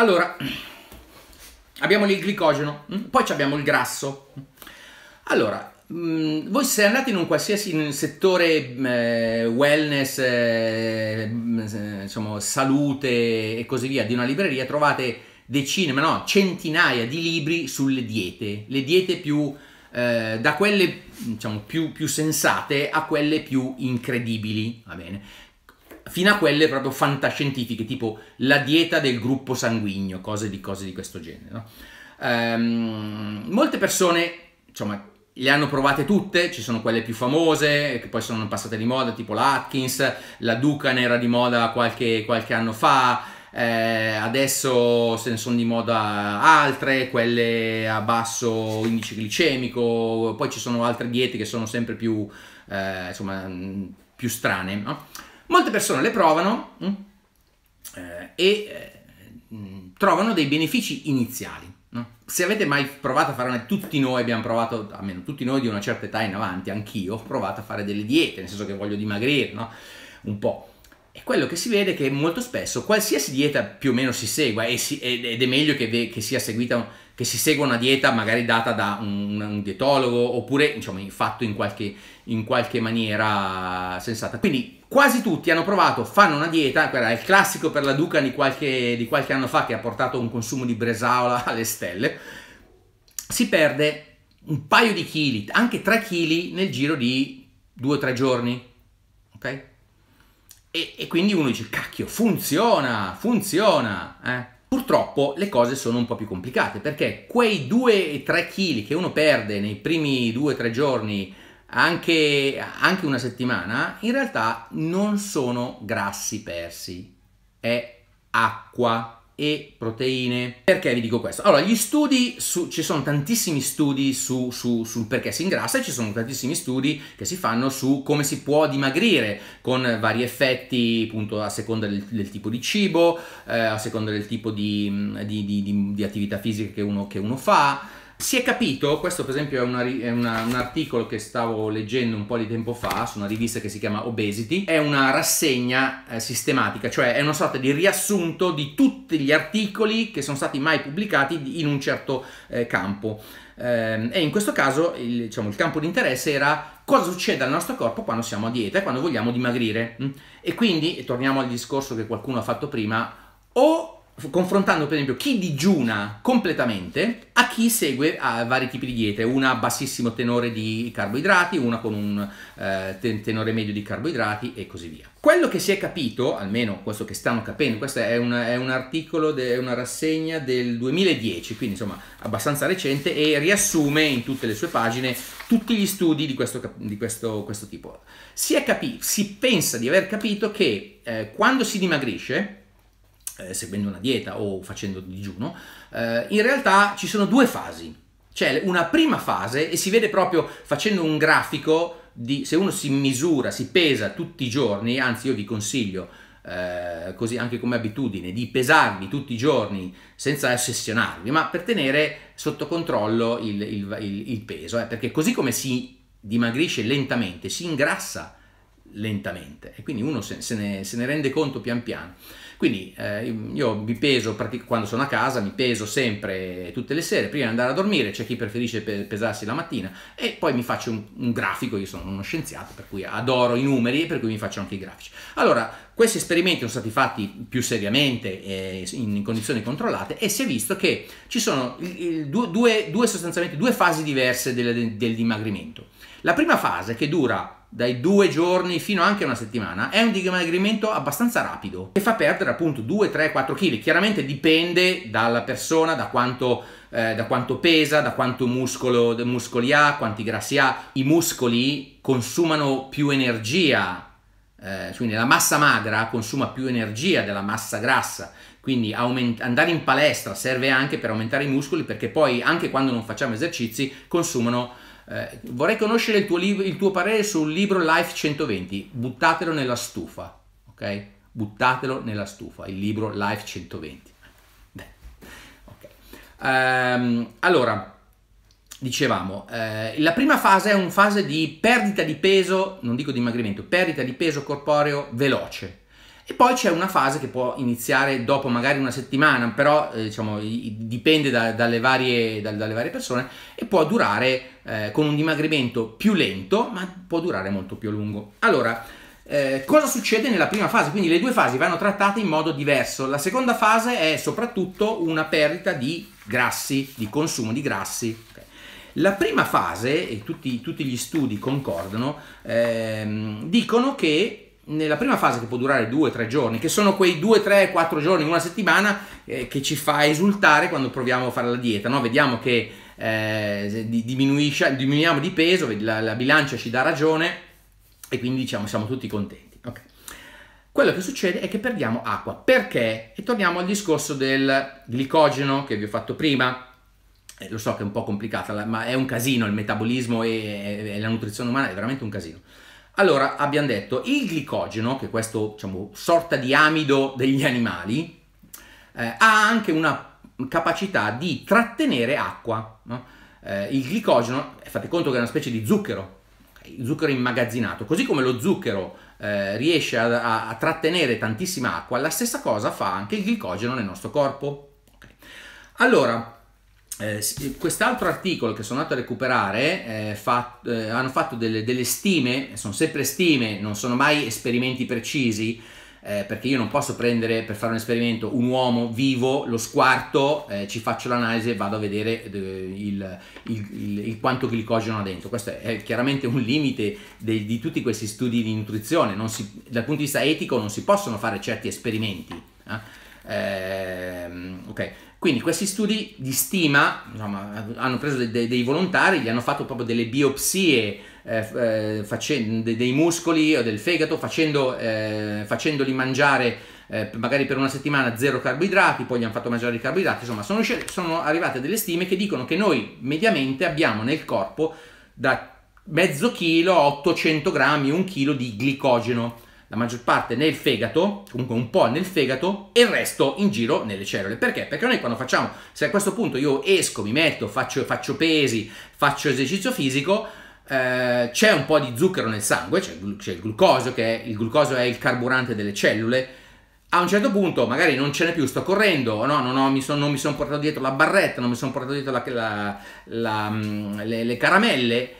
Allora, abbiamo il glicogeno, mm? poi abbiamo il grasso. Allora, mm, voi se andate in un qualsiasi settore mm, eh, wellness, eh, eh, insomma, salute e così via di una libreria, trovate decine, ma no, centinaia di libri sulle diete, le diete più, eh, da quelle diciamo, più, più, sensate a quelle più incredibili, va bene? fino a quelle proprio fantascientifiche, tipo la dieta del gruppo sanguigno, cose di, cose di questo genere. No? Ehm, molte persone, insomma, le hanno provate tutte, ci sono quelle più famose, che poi sono passate di moda, tipo la Atkins, la Dukan era di moda qualche, qualche anno fa, eh, adesso se ne sono di moda altre, quelle a basso indice glicemico, poi ci sono altre diete che sono sempre più, eh, insomma, più strane, no? Molte persone le provano mm, eh, e eh, mm, trovano dei benefici iniziali. No? Se avete mai provato a fare tutti noi abbiamo provato, almeno tutti noi di una certa età in avanti, anch'io, ho provato a fare delle diete, nel senso che voglio dimagrire, no? Un po'. E quello che si vede è che molto spesso qualsiasi dieta più o meno si segua e si, ed è meglio che, ve, che, seguita, che, si segua una dieta magari data da un, un dietologo oppure diciamo, fatto in qualche, in qualche maniera sensata. Quindi Quasi tutti hanno provato, fanno una dieta, era il classico per la Ducan di qualche, di qualche anno fa che ha portato un consumo di bresaola alle stelle, si perde un paio di chili, anche 3 chili nel giro di 2-3 giorni, ok? E, e, quindi uno dice, cacchio, funziona, funziona, eh? Purtroppo le cose sono un po' più complicate perché quei 2-3 kg che uno perde nei primi 2-3 giorni anche, anche una settimana, in realtà non sono grassi persi, è acqua e proteine. Perché vi dico questo? Allora, gli studi, su, ci sono tantissimi studi su, su, sul perché si ingrassa e ci sono tantissimi studi che si fanno su come si può dimagrire con vari effetti, appunto a seconda del, del tipo di cibo, eh, a seconda del tipo di, di, di, di attività fisica che uno, che uno fa, si è capito, questo per esempio è, una, è una, un articolo che stavo leggendo un po' di tempo fa su una rivista che si chiama Obesity, è una rassegna eh, sistematica, cioè è una sorta di riassunto di tutti gli articoli che sono stati mai pubblicati in un certo eh, campo. Ehm, e in questo caso il, diciamo, il campo di interesse era cosa succede al nostro corpo quando siamo a dieta e quando vogliamo dimagrire. Mm? E quindi, e torniamo al discorso che qualcuno ha fatto prima, o confrontando per esempio chi digiuna completamente a chi segue a vari tipi di diete, una a bassissimo tenore di carboidrati, una con un eh, tenore medio di carboidrati e così via. Quello che si è capito, almeno questo che stanno capendo, questo è un, è un articolo, è una rassegna del 2010, quindi insomma abbastanza recente e riassume in tutte le sue pagine tutti gli studi di questo, di questo, questo tipo. Si, capi- si pensa di aver capito che eh, quando si dimagrisce, eh, seguendo una dieta o facendo digiuno, eh, in realtà ci sono due fasi. C'è una prima fase e si vede proprio facendo un grafico di se uno si misura, si pesa tutti i giorni, anzi io vi consiglio eh, così anche come abitudine di pesarvi tutti i giorni senza ossessionarvi, ma per tenere sotto controllo il, il, il, il peso, eh, perché così come si dimagrisce lentamente, si ingrassa lentamente e quindi uno se, se, ne, se ne rende conto pian piano. Quindi eh, io mi peso quando sono a casa, mi peso sempre tutte le sere, prima di andare a dormire, c'è chi preferisce pesarsi la mattina e poi mi faccio un, un grafico, io sono uno scienziato per cui adoro i numeri e per cui mi faccio anche i grafici. Allora, questi esperimenti sono stati fatti più seriamente eh, in condizioni controllate e si è visto che ci sono due, due, due sostanzialmente due fasi diverse del, del dimagrimento. La prima fase che dura dai due giorni fino anche a una settimana, è un dimagrimento abbastanza rapido e fa perdere appunto 2, 3, 4 kg. Chiaramente dipende dalla persona, da quanto, eh, da quanto pesa, da quanto muscolo, muscoli ha, quanti grassi ha. I muscoli consumano più energia, eh, quindi la massa magra consuma più energia della massa grassa. Quindi andare in palestra serve anche per aumentare i muscoli perché poi anche quando non facciamo esercizi consumano eh, vorrei conoscere il tuo, lib- il tuo, parere sul libro Life 120, buttatelo nella stufa, ok? Buttatelo nella stufa, il libro Life 120. Okay. Um, allora, dicevamo, eh, la prima fase è una fase di perdita di peso, non dico dimagrimento, perdita di peso corporeo veloce. E poi c'è una fase che può iniziare dopo magari una settimana, però eh, diciamo, dipende da, dalle, varie, da, dalle, varie, persone e può durare eh, con un dimagrimento più lento, ma può durare molto più a lungo. Allora, eh, cosa succede nella prima fase? Quindi le due fasi vanno trattate in modo diverso. La seconda fase è soprattutto una perdita di grassi, di consumo di grassi. Okay. La prima fase, e tutti, tutti gli studi concordano, ehm, dicono che nella prima fase che può durare 2-3 giorni, che sono quei 2, 3, 4 giorni, una settimana eh, che ci fa esultare quando proviamo a fare la dieta, no? vediamo che eh, diminuiamo di peso, la, la, bilancia ci dà ragione e quindi diciamo siamo tutti contenti. Okay. Quello che succede è che perdiamo acqua, perché? E torniamo al discorso del glicogeno che vi ho fatto prima, eh, lo so che è un po' complicata, ma è un casino il metabolismo e, e la nutrizione umana, è veramente un casino. Allora, abbiamo detto, il glicogeno, che è questo diciamo, sorta di amido degli animali, eh, ha anche una capacità di trattenere acqua. No? Eh, il glicogeno, fate conto che è una specie di zucchero, zucchero immagazzinato, così come lo zucchero eh, riesce a, a, a, trattenere tantissima acqua, la stessa cosa fa anche il glicogeno nel nostro corpo. Okay? Allora, eh, quest'altro articolo che sono andato a recuperare eh, fa, eh, hanno fatto delle, delle, stime, sono sempre stime, non sono mai esperimenti precisi. Eh, perché io non posso prendere per fare un esperimento un uomo vivo, lo squarto, eh, ci faccio l'analisi e vado a vedere eh, il, il, il, il, quanto glicogeno ha dentro. Questo è, chiaramente un limite de, di tutti questi studi di nutrizione. Si, dal punto di vista etico non si possono fare certi esperimenti. Ehm, ok. Quindi questi studi di stima insomma, hanno preso dei, dei, dei volontari, gli hanno fatto proprio delle biopsie eh, eh facendo, dei muscoli o del fegato facendo, eh, facendoli mangiare eh, magari per una settimana zero carboidrati, poi gli hanno fatto mangiare i carboidrati, insomma sono, sono arrivate delle stime che dicono che noi mediamente abbiamo nel corpo da mezzo chilo a 800 grammi, un chilo di glicogeno la maggior parte nel fegato, comunque un po' nel fegato, e il resto in giro nelle cellule. Perché? Perché noi quando facciamo, se a questo punto io esco, mi metto, faccio, faccio pesi, faccio esercizio fisico, eh, c'è un po' di zucchero nel sangue, c'è, c'è il glucosio, che è, il glucosio è il carburante delle cellule, a un certo punto magari non ce n'è più, sto correndo, no, no, no mi son, non mi sono portato dietro la barretta, non mi sono portato dietro la, la, la, mm, le, le caramelle,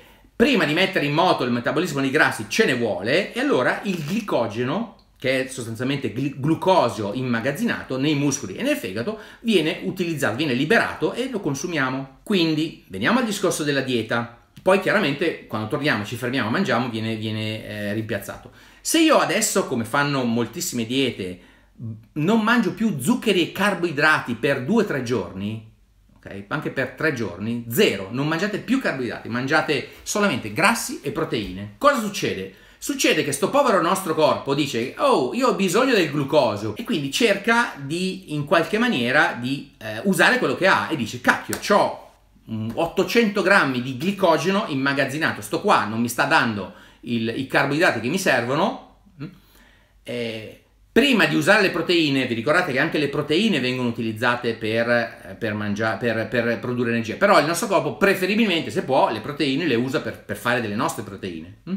prima di mettere in moto il metabolismo dei grassi ce ne vuole e allora il glicogeno che è sostanzialmente glucosio immagazzinato nei muscoli e nel fegato, viene utilizzato, viene liberato e lo consumiamo. Quindi veniamo al discorso della dieta. Poi chiaramente quando torniamo, ci fermiamo, mangiamo, viene, viene eh, rimpiazzato. Se io adesso, come fanno moltissime diete, non mangio più zuccheri e carboidrati per 2-3 giorni, okay? anche per tre giorni, zero, non mangiate più carboidrati, mangiate solamente grassi e proteine. Cosa succede? Succede che sto povero nostro corpo dice "Oh, io ho bisogno del glucosio" e quindi cerca di in qualche maniera di eh, usare quello che ha e dice "Cacchio, ho 800 mm, grammi di glicogeno immagazzinato, sto qua non mi sta dando il, i carboidrati che mi servono". Eh, Prima di usare le proteine, vi ricordate che anche le proteine vengono utilizzate per, eh, per, mangiare, per, per produrre energia, però il nostro corpo preferibilmente, se può, le proteine le usa per, fare delle nostre proteine. Mm?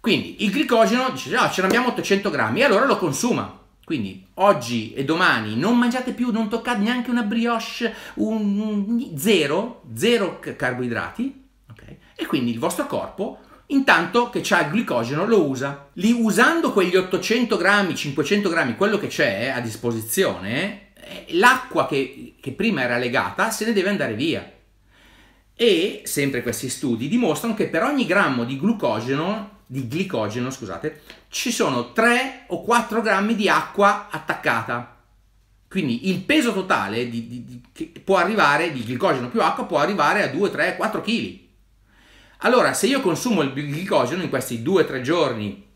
Quindi il glicogeno dice, no, ah, ce ne abbiamo 800 grammi, e allora lo consuma. Quindi oggi e domani non mangiate più, non toccate neanche una brioche, un, zero, zero carboidrati, okay? e quindi il vostro corpo Intanto che c'ha il glicogeno lo usa. Lì usando quegli 800 grammi, 500 grammi, quello che c'è eh, a disposizione, eh, l'acqua che, che prima era legata se ne deve andare via. E sempre questi studi dimostrano che per ogni grammo di glucogeno di glicogeno, scusate, ci sono 3 o 4 grammi di acqua attaccata. Quindi il peso totale di, di, di, può arrivare, di glicogeno più acqua può arrivare a 2, 3, 4 kg. Allora, se io consumo il glicogeno in questi 2-3 giorni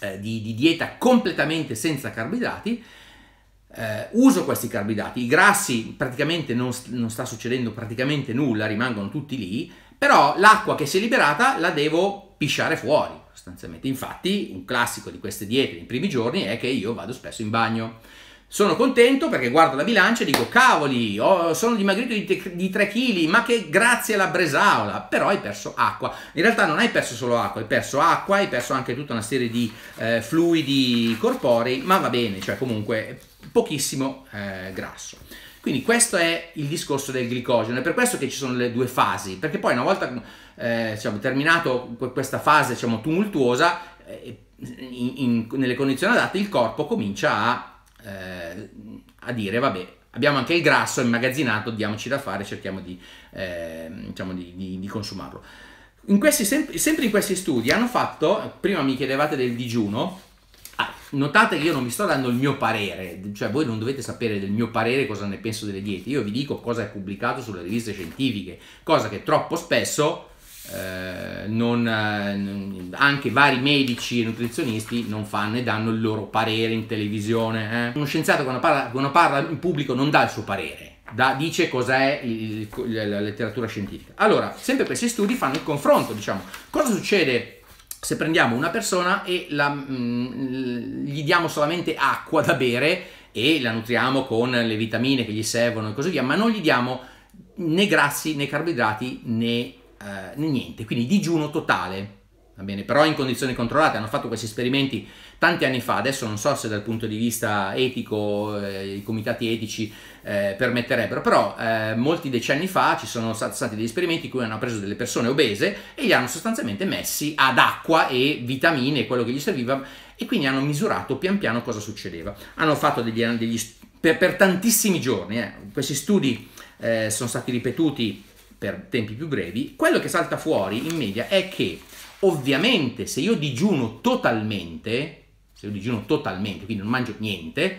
eh, di, di, dieta completamente senza carboidrati, eh, uso questi carboidrati, i grassi praticamente non, non sta succedendo praticamente nulla, rimangono tutti lì, però l'acqua che si è liberata la devo pisciare fuori sostanzialmente. Infatti un classico di queste diete nei primi giorni è che io vado spesso in bagno. Sono contento perché guardo la bilancia e dico cavoli, oh, sono dimagrito di, 3 kg, ma che grazie alla bresaola, però hai perso acqua. In realtà non hai perso solo acqua, hai perso acqua, hai perso anche tutta una serie di eh, fluidi corporei, ma va bene, cioè comunque pochissimo eh, grasso. Quindi questo è il discorso del glicogeno, è per questo che ci sono le due fasi, perché poi una volta eh, diciamo, terminato questa fase diciamo, tumultuosa, eh, in, in, nelle condizioni adatte il corpo comincia a eh, a dire vabbè abbiamo anche il grasso immagazzinato, diamoci da fare, cerchiamo di, eh, diciamo di, di, di consumarlo. In questi, sempre in questi studi hanno fatto, prima mi chiedevate del digiuno, ah, notate che io non vi sto dando il mio parere, cioè voi non dovete sapere del mio parere cosa ne penso delle diete, io vi dico cosa è pubblicato sulle riviste scientifiche, cosa che troppo spesso eh, eh, non, anche vari medici e nutrizionisti non fanno e danno il loro parere in televisione. Eh. Uno scienziato quando parla, quando parla, in pubblico non dà il suo parere. Da, dice cos'è il, la letteratura scientifica. Allora, sempre questi studi fanno il confronto, diciamo, cosa succede se prendiamo una persona e la, mh, mm, gli diamo solamente acqua da bere e la nutriamo con le vitamine che gli servono e così via, ma non gli diamo né grassi né carboidrati né eh, niente, quindi digiuno totale, va bene, però in condizioni controllate, hanno fatto questi esperimenti tanti anni fa, adesso non so se dal punto di vista etico eh, i comitati etici eh, permetterebbero, però eh, molti decenni fa ci sono stati degli esperimenti in cui hanno preso delle persone obese e li hanno sostanzialmente messi ad acqua e vitamine, e quello che gli serviva, e quindi hanno misurato pian piano cosa succedeva. Hanno fatto degli, degli per, per, tantissimi giorni, eh, questi studi eh, sono stati ripetuti per tempi più brevi, quello che salta fuori in media è che ovviamente se io digiuno totalmente, se io digiuno totalmente, quindi non mangio niente,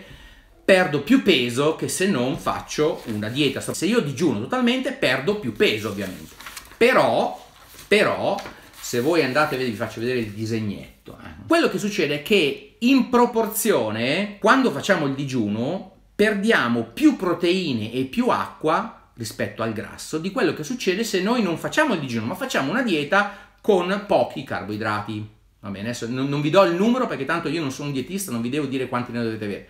perdo più peso che se non faccio una dieta. Se io digiuno totalmente perdo più peso ovviamente. Però, però se voi andate, vi faccio vedere il disegnetto. Eh. Mm. Quello che succede è che in proporzione, quando facciamo il digiuno, perdiamo più proteine e più acqua rispetto al grasso di quello che succede se noi non facciamo il digiuno, ma facciamo una dieta con pochi carboidrati. Va bene, adesso non, non vi do il numero perché tanto io non sono un dietista, non vi devo dire quanti ne dovete avere.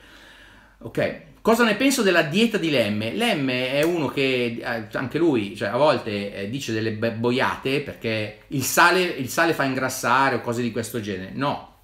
Ok, cosa ne penso della dieta di Lemme? Lemme è uno che eh, anche lui cioè, a volte eh, dice delle boiate perché il sale, il sale fa ingrassare o cose di questo genere. No,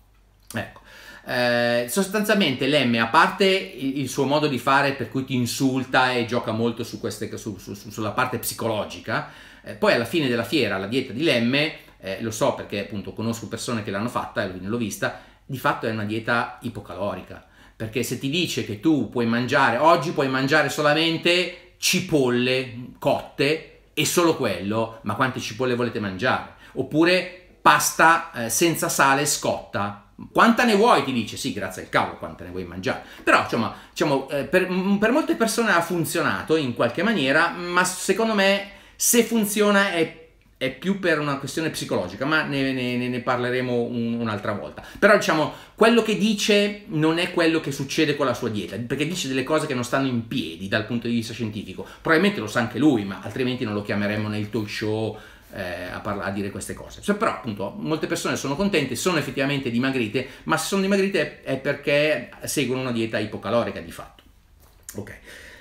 ecco. Eh, sostanzialmente Lemme, a parte il suo modo di fare per cui ti insulta e gioca molto su queste, su, su, sulla parte psicologica, eh, poi alla fine della fiera la dieta di Lemme, eh, lo so perché appunto conosco persone che l'hanno fatta e l'ho vista, di fatto è una dieta ipocalorica, perché se ti dice che tu puoi mangiare, oggi puoi mangiare solamente cipolle cotte e solo quello, ma quante cipolle volete mangiare? Oppure pasta eh, senza sale scotta, quanta ne vuoi? Ti dice, sì, grazie al cavolo, quanta ne vuoi mangiare. Però, insomma, diciamo, eh, per, mm, per molte persone ha funzionato in qualche maniera, ma secondo me, se funziona è è più per una questione psicologica, ma ne, ne, ne parleremo un, un'altra volta. Però diciamo, quello che dice non è quello che succede con la sua dieta, perché dice delle cose che non stanno in piedi dal punto di vista scientifico. Probabilmente lo sa anche lui, ma altrimenti non lo chiameremmo nel talk show eh, a, parlare, a dire queste cose. Cioè, però appunto molte persone sono contente, sono effettivamente dimagrite, ma se sono dimagrite è perché seguono una dieta ipocalorica di fatto. Ok.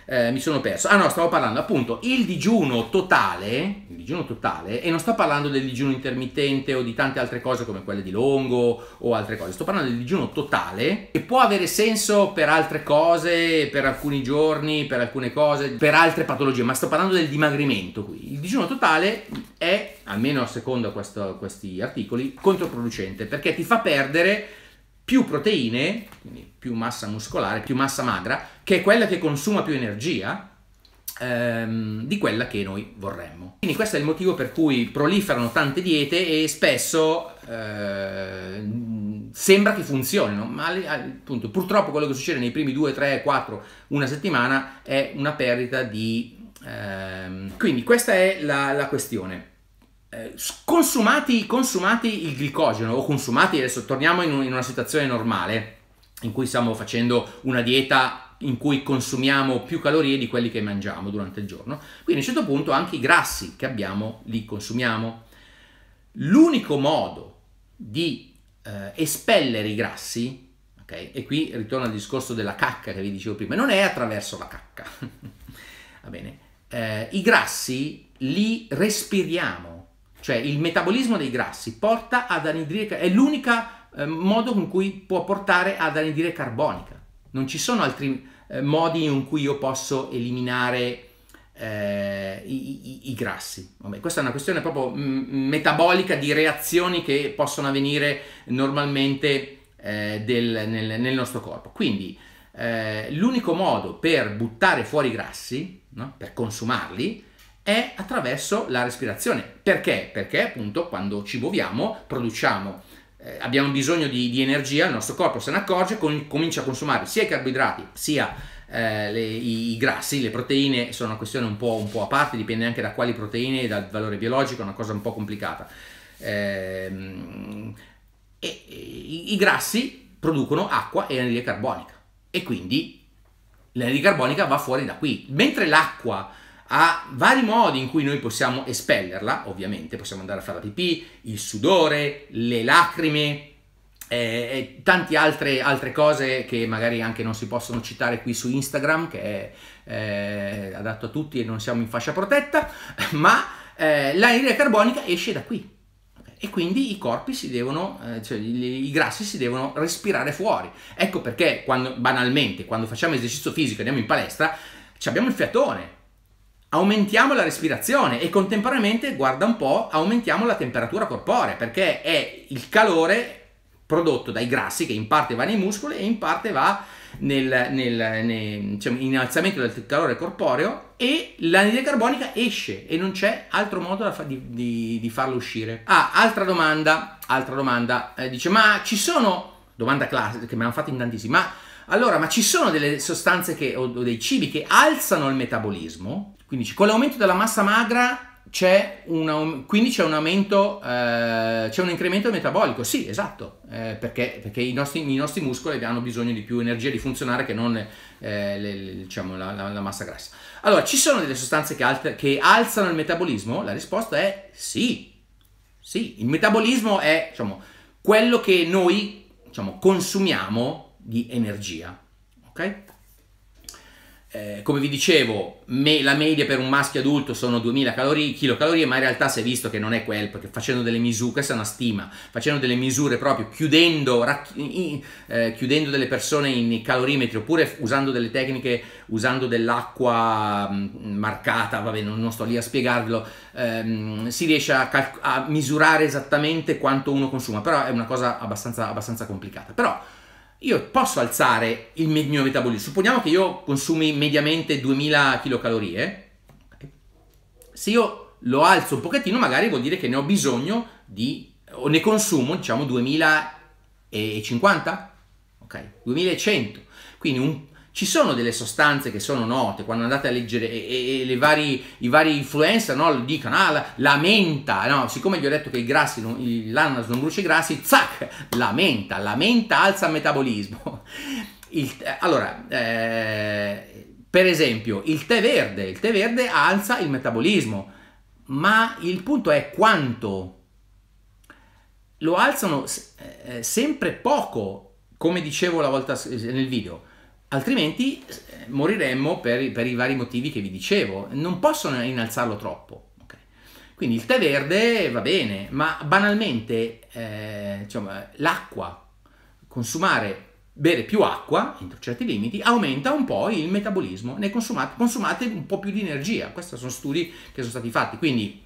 Eh, mi sono perso. Ah no, stavo parlando appunto il digiuno totale, il digiuno totale, e non sto parlando del digiuno intermittente o di tante altre cose come quelle di Longo o altre cose, sto parlando del digiuno totale che può avere senso per altre cose, per alcuni giorni, per alcune cose, per altre patologie, ma sto parlando del dimagrimento qui. Il digiuno totale è, almeno secondo questo, questi articoli, controproducente perché ti fa perdere più proteine, quindi più massa muscolare, più massa magra, che è quella che consuma più energia ehm, di quella che noi vorremmo. Quindi questo è il motivo per cui proliferano tante diete e spesso eh, sembra che funzionino, ma appunto, purtroppo quello che succede nei primi 2, 3, 4, una settimana è una perdita di... Ehm, quindi questa è la, la questione. Eh, consumati, consumati, il glicogeno o consumati, adesso torniamo in, un, in una situazione normale in cui stiamo facendo una dieta in cui consumiamo più calorie di quelli che mangiamo durante il giorno. Quindi a un certo punto anche i grassi che abbiamo li consumiamo. L'unico modo di eh, espellere i grassi, ok? e qui ritorno al discorso della cacca che vi dicevo prima, non è attraverso la cacca. Va bene? Eh, I grassi li respiriamo. Cioè il metabolismo dei grassi porta ad anidride, è l'unico eh, modo con cui può portare ad anidride carbonica. Non ci sono altri eh, modi in cui io posso eliminare eh, i, i, i, grassi. Vabbè, questa è una questione proprio mm, mm, metabolica di reazioni che possono avvenire normalmente eh, del, nel, nel, nostro corpo. Quindi eh, l'unico modo per buttare fuori i grassi, no? per consumarli, è attraverso la respirazione. Perché? Perché appunto quando ci muoviamo produciamo, eh, abbiamo bisogno di, di, energia, il nostro corpo se ne accorge, com- comincia a consumare sia i carboidrati sia eh, le, i, i, grassi, le proteine sono una questione un po', un po', a parte, dipende anche da quali proteine, dal valore biologico, è una cosa un po' complicata. Eh, e, e, I grassi producono acqua e energia carbonica e quindi l'energia carbonica va fuori da qui, mentre l'acqua ha vari modi in cui noi possiamo espellerla, ovviamente, possiamo andare a fare la pipì, il sudore, le lacrime, eh, e tante altre, altre, cose che magari anche non si possono citare qui su Instagram, che è eh, adatto a tutti e non siamo in fascia protetta, ma eh, l'anidride carbonica esce da qui. E quindi i corpi si devono, eh, cioè i grassi si devono respirare fuori. Ecco perché, quando, banalmente, quando facciamo esercizio fisico e andiamo in palestra, abbiamo il fiatone, aumentiamo la respirazione e contemporaneamente, guarda un po', aumentiamo la temperatura corporea perché è il calore prodotto dai grassi che in parte va nei muscoli e in parte va nel, nel, nel diciamo, innalzamento del calore corporeo e l'anidride carbonica esce e non c'è altro modo di, di, di, farlo uscire. Ah, altra domanda, altra domanda, eh, dice ma ci sono, domanda classica che mi hanno fatto in tantissimi, ma allora ma ci sono delle sostanze che, o, o dei cibi che alzano il metabolismo? 15. Con l'aumento della massa magra c'è un, quindi c'è un aumento, eh, c'è un incremento metabolico, sì, esatto, eh, perché, perché i, nostri, i, nostri, muscoli hanno bisogno di più energia di funzionare che non eh, le, diciamo, la, la, la, massa grassa. Allora, ci sono delle sostanze che, alt- che alzano il metabolismo? La risposta è sì, sì, il metabolismo è diciamo, quello che noi diciamo, consumiamo di energia, ok? Eh, come vi dicevo, me, la media per un maschio adulto sono 2000 calorie, chilocalorie, ma in realtà si è visto che non è quel, perché facendo delle misure, questa è una stima, facendo delle misure proprio, chiudendo, racchi, eh, chiudendo delle persone in calorimetri, oppure usando delle tecniche, usando dell'acqua mm, marcata, vabbè non, non, sto lì a spiegarvelo, ehm, si riesce a, a, misurare esattamente quanto uno consuma, però è una cosa abbastanza, abbastanza complicata. Però, io posso alzare il mio metabolismo. Supponiamo che io consumi mediamente 2000 kcal. Se io lo alzo un pochettino, magari vuol dire che ne ho bisogno di, o ne consumo, diciamo, 2050, ok? 2100. Quindi un, ci sono delle sostanze che sono note, quando andate a leggere e, e, e vari, i vari influencer no, dicono, ah, la, la menta, no? siccome gli ho detto che i grassi, non, l'ananas non brucia i grassi, zac, la menta, la menta alza il metabolismo. Il, allora, eh, per esempio, il tè verde, il tè verde alza il metabolismo, ma il punto è quanto lo alzano eh, sempre poco, come dicevo la volta nel video altrimenti eh, moriremmo per, per, i vari motivi che vi dicevo, non possono innalzarlo troppo. Okay? Quindi il tè verde va bene, ma banalmente eh, diciamo, l'acqua, consumare, bere più acqua, entro certi limiti, aumenta un po' il metabolismo, ne consumate, consumate un po' più di energia, questi sono studi che sono stati fatti, quindi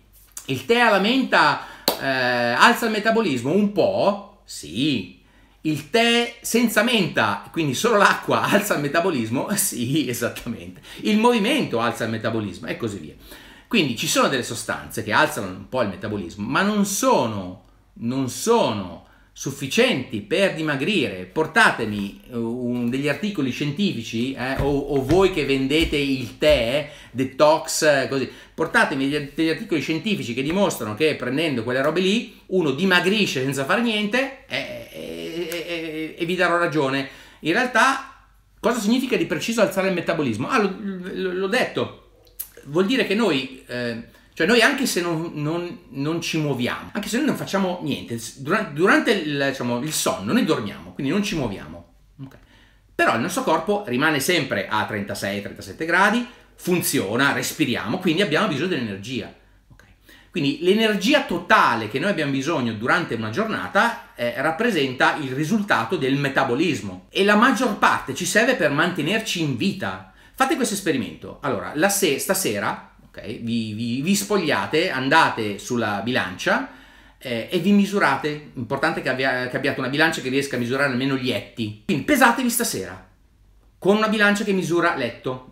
il tè alla menta eh, alza il metabolismo un po', sì, il tè senza menta, quindi solo l'acqua, alza il metabolismo? Sì, esattamente. Il movimento alza il metabolismo e così via. Quindi ci sono delle sostanze che alzano un po' il metabolismo, ma non sono, non sono sufficienti per dimagrire. Portatemi eh, un, degli articoli scientifici eh, o, o, voi che vendete il tè, detox, così. Portatemi degli, degli, articoli scientifici che dimostrano che prendendo quelle robe lì uno dimagrisce senza fare niente. Eh, eh, e vi darò ragione. In realtà, cosa significa di preciso alzare il metabolismo? Ah, l'ho detto, vuol dire che noi, eh, cioè noi anche se non, non, non, ci muoviamo, anche se noi non facciamo niente, durante, durante il, diciamo, il, sonno noi dormiamo, quindi non ci muoviamo, okay. però il nostro corpo rimane sempre a 36-37 gradi, funziona, respiriamo, quindi abbiamo bisogno dell'energia. Quindi l'energia totale che noi abbiamo bisogno durante una giornata eh, rappresenta il risultato del metabolismo e la maggior parte ci serve per mantenerci in vita. Fate questo esperimento. Allora, la se- stasera okay, vi, vi, vi, spogliate, andate sulla bilancia eh, e vi misurate. Importante che, abbia, che abbiate una bilancia che riesca a misurare almeno gli etti. Quindi pesatevi stasera con una bilancia che misura letto.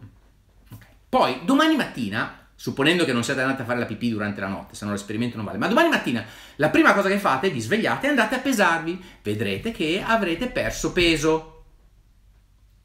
Okay. Poi domani mattina supponendo che non siate andati a fare la pipì durante la notte, se no l'esperimento non vale. Ma domani mattina la prima cosa che fate, vi svegliate e andate a pesarvi, vedrete che avrete perso peso.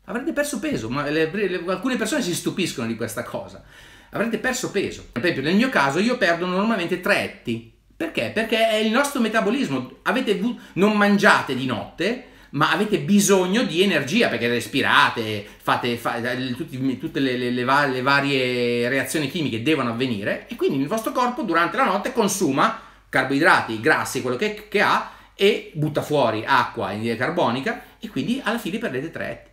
Avrete perso peso, ma le, le, alcune persone si stupiscono di questa cosa. Avrete perso peso. Per esempio, nel mio caso io perdo normalmente tre etti. Perché? Perché è il nostro metabolismo. Avete, non mangiate di notte, ma avete bisogno di energia perché respirate, fate, fate tutti, tutte le, le, le, le varie reazioni chimiche devono avvenire e quindi il vostro corpo durante la notte consuma carboidrati, grassi, quello che, che ha e butta fuori acqua e via carbonica e quindi alla fine perdete 3 etti.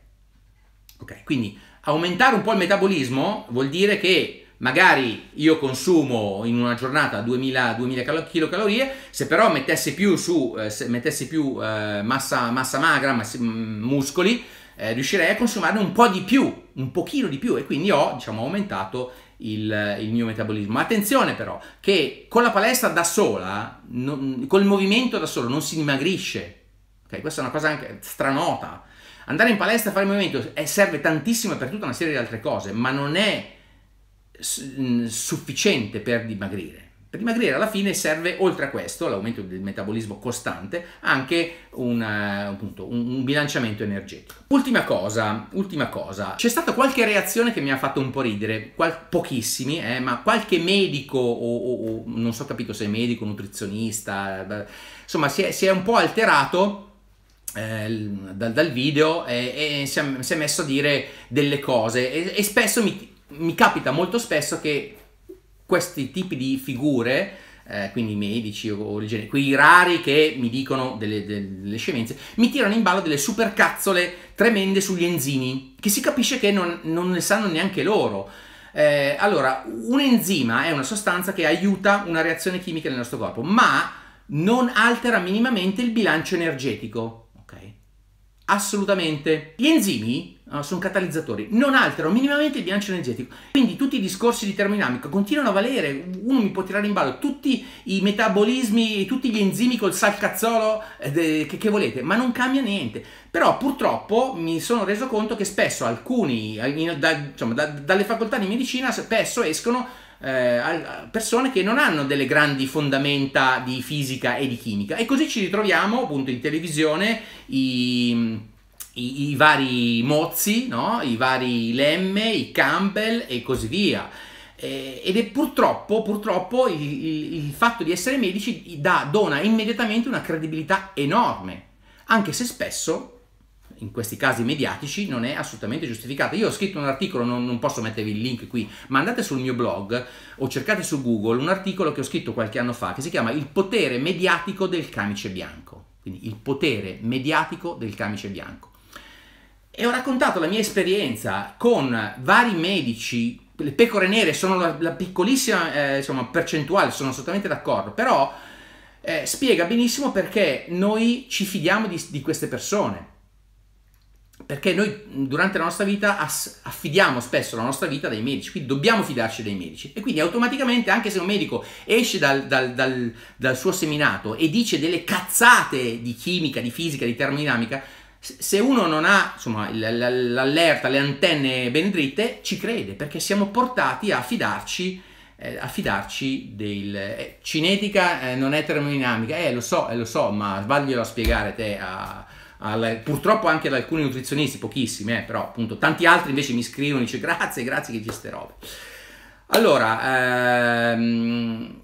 Ok, quindi aumentare un po' il metabolismo vuol dire che magari io consumo in una giornata 2000, 2000 kcal, se però mettessi più, su, eh, mettessi più eh, massa, massa, magra, massi, mm, muscoli, eh, riuscirei a consumarne un po' di più, un pochino di più e quindi ho diciamo, aumentato il, il, mio metabolismo. Attenzione però che con la palestra da sola, non, col movimento da solo non si dimagrisce. Okay, questa è una cosa anche stranota. Andare in palestra a fare movimento eh, serve tantissimo per tutta una serie di altre cose, ma non è sufficiente per dimagrire. Per dimagrire alla fine serve, oltre a questo, all'aumento del metabolismo costante, anche un, eh, appunto, un bilanciamento energetico. Ultima cosa, ultima cosa, c'è stata qualche reazione che mi ha fatto un po' ridere, Qual pochissimi, eh, ma qualche medico o, o, o, non so capito se medico, nutrizionista, eh, insomma si è, si è un po' alterato eh, dal, dal, video e, e si, è, si, è, messo a dire delle cose e, e spesso mi mi capita molto spesso che questi tipi di figure, eh, quindi medici o, o genere, quei rari che mi dicono delle, delle, delle, scemenze, mi tirano in ballo delle supercazzole tremende sugli enzimi, che si capisce che non, non ne sanno neanche loro. Eh, allora, un enzima è una sostanza che aiuta una reazione chimica nel nostro corpo, ma non altera minimamente il bilancio energetico. Ok? Assolutamente. Gli enzimi Ah, sono catalizzatori, non alterano minimamente il bilancio energetico. Quindi tutti i discorsi di termodinamica continuano a valere, uno mi può tirare in ballo tutti i metabolismi, tutti gli enzimi col salcazzolo eh, che, che, volete, ma non cambia niente. Però purtroppo mi sono reso conto che spesso alcuni, in, da, diciamo, da, dalle facoltà di medicina, spesso escono eh, persone che non hanno delle grandi fondamenta di fisica e di chimica e così ci ritroviamo appunto in televisione i i, i vari Mozzi, no? i vari Lemme, i Campbell e così via. ed è purtroppo, purtroppo il, il, il fatto di essere medici da, dona immediatamente una credibilità enorme, anche se spesso in questi casi mediatici non è assolutamente giustificata. Io ho scritto un articolo, non, non, posso mettervi il link qui, ma andate sul mio blog o cercate su Google un articolo che ho scritto qualche anno fa che si chiama Il potere mediatico del camice bianco. Quindi il potere mediatico del camice bianco e ho raccontato la mia esperienza con vari medici. Le pecore nere sono la, la piccolissima eh, insomma, percentuale, sono assolutamente d'accordo, però eh, spiega benissimo perché noi ci fidiamo di, di queste persone perché noi durante la nostra vita affidiamo spesso la nostra vita dai medici, quindi dobbiamo fidarci dei medici e quindi automaticamente anche se un medico esce dal, dal, dal, dal suo seminato e dice delle cazzate di chimica, di fisica, di termodinamica, se uno non ha insomma, l'allerta, le antenne ben dritte, ci crede perché siamo portati a fidarci, eh, a fidarci del... Eh, cinetica eh, non è termodinamica, eh lo so, eh, lo so, ma sbaglielo a spiegare te a, a, purtroppo anche ad alcuni nutrizionisti, pochissimi, eh, però appunto tanti altri invece mi scrivono e dice grazie, grazie che dici queste robe. Allora, ehm,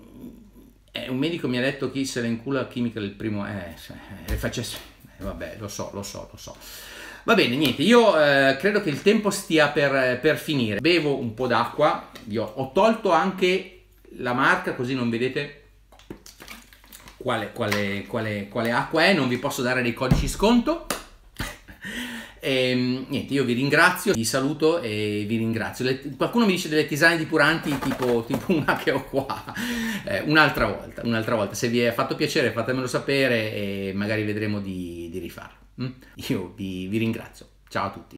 eh, un medico mi ha detto chi se la incula chimica del primo... Eh, cioè, facesse eh, vabbè, lo so, lo so, lo so. Va bene, niente, io eh, credo che il tempo stia per, per finire. Bevo un po' d'acqua, io ho tolto anche la marca così non vedete quale, quale, quale, quale acqua è, non vi posso dare dei codici sconto. E, ehm, niente, io vi ringrazio, vi saluto e vi ringrazio. Le, qualcuno mi dice delle tisane di puranti tipo, tipo una che ho qua. Eh, un'altra volta, un'altra volta. Se vi è fatto piacere fatemelo sapere e magari vedremo di, di rifarlo. Mm? Io vi, vi ringrazio. Ciao a tutti.